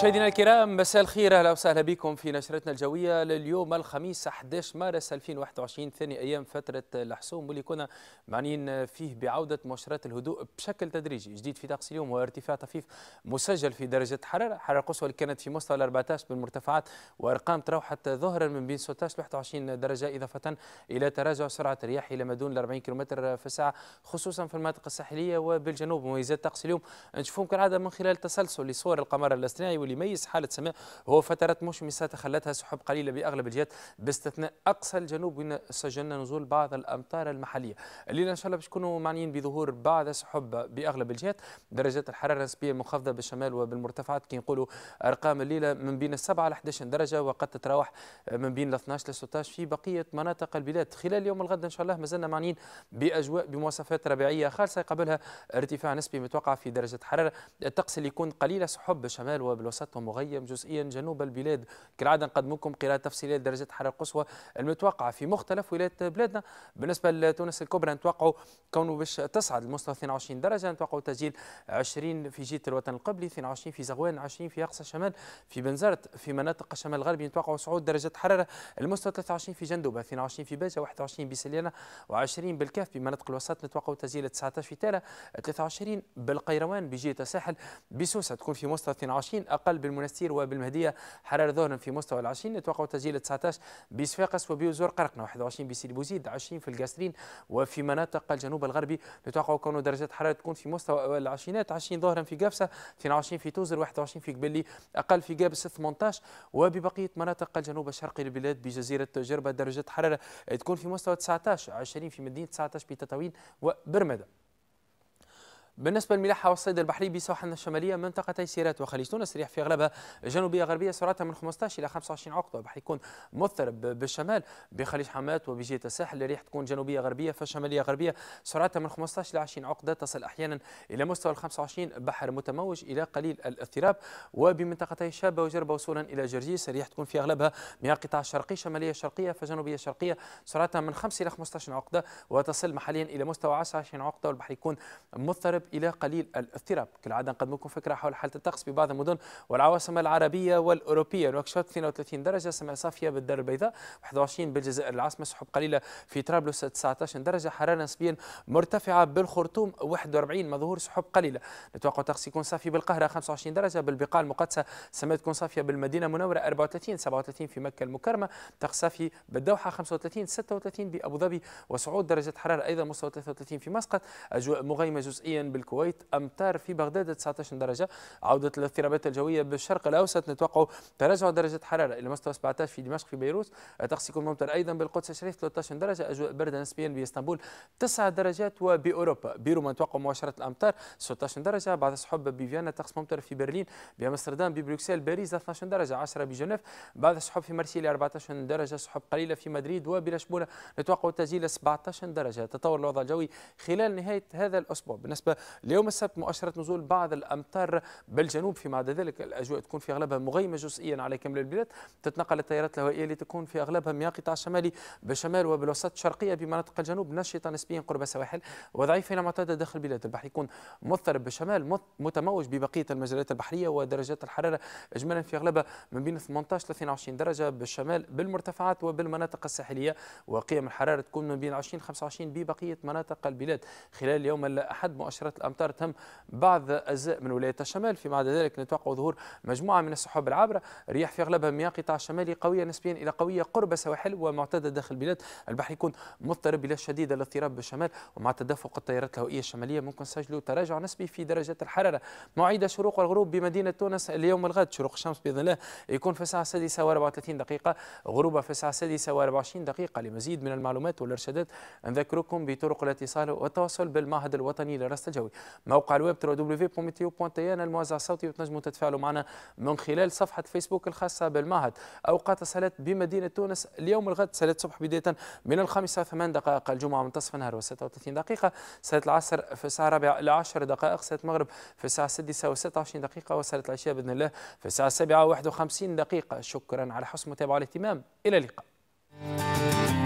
مشاهدينا الكرام مساء الخير اهلا وسهلا بكم في نشرتنا الجويه لليوم الخميس 11 مارس 2021 ثاني ايام فتره الحسوم واللي كنا معنيين فيه بعوده مؤشرات الهدوء بشكل تدريجي جديد في طقس اليوم وارتفاع طفيف مسجل في درجه الحراره الحراره القصوى اللي كانت في مستوى 14 بالمرتفعات وارقام تراوحت ظهرا من بين 16 ل 21 درجه اضافه الى تراجع سرعه الرياح الى ما دون 40 كم في الساعه خصوصا في المناطق الساحليه وبالجنوب مميزات طقس اليوم نشوفهم كالعاده من خلال تسلسل لصور القمر الاصطناعي واللي يميز حاله سماء هو فترات مشمسه تخلتها سحب قليله باغلب الجهات باستثناء اقصى الجنوب وين سجلنا نزول بعض الامطار المحليه الليله ان شاء الله باش نكونوا معنيين بظهور بعض سحب باغلب الجهات درجات الحراره نسبيا منخفضه بالشمال وبالمرتفعات كي نقولوا ارقام الليله من بين 7 ل 11 درجه وقد تتراوح من بين 12 ل 16 في بقيه مناطق البلاد خلال يوم الغد ان شاء الله مازلنا معنيين باجواء بمواصفات ربيعيه خالصه قبلها ارتفاع نسبي متوقع في درجه حراره الطقس اللي يكون قليله سحب بالشمال وبالوسط وسط ومغيم جزئيا جنوب البلاد كالعادة نقدم لكم قراءة تفصيلية لدرجة الحرارة القصوى المتوقعة في مختلف ولايات بلادنا بالنسبة لتونس الكبرى نتوقعوا كونه باش تصعد المستوى 22 درجة نتوقعوا تسجيل 20 في جيت الوطن القبلي 22 في زغوان 20 في أقصى شمال في بنزرت في مناطق الشمال الغربي نتوقعوا صعود درجة حرارة المستوى 23 في جندوبة 22 في باجة 21 بسليانة و20 بالكاف بمناطق الوسط نتوقعوا تسجيل 19 في تالا 23 بالقيروان بجهة الساحل بسوسة تكون في مستوى 22 أقل الأقل بالمنستير وبالمهدية حرارة ظهرا في مستوى ال ال20 نتوقع تسجيل 19 بصفاقس وبيوزور قرقنة 21 بسيدي بوزيد 20 في القاسرين وفي مناطق الجنوب الغربي نتوقع كون درجات حراره تكون في مستوى العشرينات 20 ظهرا في قفصة 22 في توزر 21 في قبلي أقل في قابس 18 وببقية مناطق الجنوب الشرقي للبلاد بجزيرة جربة درجة حرارة تكون في مستوى 19 20 في مدينة 19 بتطاوين وبرمدة بالنسبة للملاحة والصيد البحري بسواحلنا الشمالية منطقتي سيرات وخليج تونس ريح في أغلبها جنوبية غربية سرعتها من 15 إلى 25 عقدة راح يكون مضطرب بالشمال بخليج حمات وبجهة الساحل الريح تكون جنوبية غربية فالشمالية غربية سرعتها من 15 إلى 20 عقدة تصل أحيانا إلى مستوى ال 25 بحر متموج إلى قليل الاضطراب وبمنطقتي شابة وجربة وصولا إلى جرجيس الريح تكون في أغلبها من القطاع الشرقي شمالية شرقية فجنوبية شرقية سرعتها من 5 إلى 15 عقدة وتصل محليا إلى مستوى 10 20 عقدة والبحر يكون مضطرب إلى قليل الاضطراب كالعادة نقدمكم فكرة حول حالة الطقس في بعض المدن والعواصم العربية والأوروبية نواكشوط 32 درجة سماء صافية بالدار البيضاء 21 بالجزائر العاصمة سحب قليلة في طرابلس 19 درجة حرارة نسبيا مرتفعة بالخرطوم 41 مظهور سحب قليلة نتوقع الطقس يكون صافي بالقاهرة 25 درجة بالبقاع المقدسة سماء تكون صافية بالمدينة المنورة 34 37 في مكة المكرمة طقس صافي بالدوحة 35 36 بأبو ظبي وصعود درجة حرارة أيضا مستوى 33 في مسقط أجواء مغيمة جزئيا بال بالكويت أمطار في بغداد 19 درجة عودة الاضطرابات الجوية بالشرق الأوسط نتوقع تراجع درجة حرارة إلى مستوى 17 في دمشق في بيروت الطقس يكون ممطر أيضا بالقدس الشريف 13 درجة أجواء باردة نسبيا بإسطنبول 9 درجات وبأوروبا بيرو نتوقع مؤشرات الأمطار 16 درجة بعد سحب بفيينا الطقس ممطر في برلين بأمستردام ببروكسل باريس 12 درجة 10 بجنيف بعد سحب في مارسيليا 14 درجة سحب قليلة في مدريد وبلشبونة نتوقع تسجيل 17 درجة تطور الوضع الجوي خلال نهاية هذا الأسبوع بالنسبة اليوم السبت مؤشرات نزول بعض الامطار بالجنوب فيما عدا ذلك الاجواء تكون في اغلبها مغيمه جزئيا على كامل البلاد تتنقل التيارات الهوائيه اللي تكون في اغلبها من القطاع الشمالي بالشمال وبالوسط الشرقيه بمناطق الجنوب نشطه نسبيا قرب السواحل وضعيفه الى معتاده داخل البلاد البحر يكون مضطرب بالشمال متموج ببقيه المجالات البحريه ودرجات الحراره اجمالا في اغلبها من بين 18 ل 22 درجه بالشمال بالمرتفعات وبالمناطق الساحليه وقيم الحراره تكون من بين 20 25 ببقيه مناطق البلاد خلال يوم الاحد مؤشرات كثره الامطار تهم بعض اجزاء من ولايه الشمال فيما عدا ذلك نتوقع ظهور مجموعه من السحب العابره رياح في اغلبها من قطاع الشمالي قويه نسبيا الى قويه قرب سواحل ومعتده داخل البلاد البحر يكون مضطرب الى شديد الاضطراب بالشمال ومع تدفق التيارات الهوائيه الشماليه ممكن نسجلوا تراجع نسبي في درجات الحراره موعد الشروق والغروب بمدينه تونس اليوم الغد شروق الشمس باذن الله يكون في الساعه السادسه و34 دقيقه غروبها في الساعه السادسه و24 دقيقه لمزيد من المعلومات والارشادات نذكركم بطرق الاتصال والتواصل بالمعهد الوطني لرصد الجوي موقع الويب أنا الموزع الصوتي وتنجموا تتفاعلوا معنا من خلال صفحة فيسبوك الخاصة بالمعهد أوقات الصلاة بمدينة تونس اليوم الغد صلاة الصبح بداية من الخامسة ثمان دقائق الجمعة منتصف النهار و36 دقيقة صلاة العصر في الساعة الرابعة إلى 10 دقائق صلاة المغرب في الساعة السادسة و26 دقيقة وصلاة العشاء بإذن الله في الساعة السابعة و51 دقيقة شكرا على حسن المتابعة والاهتمام إلى اللقاء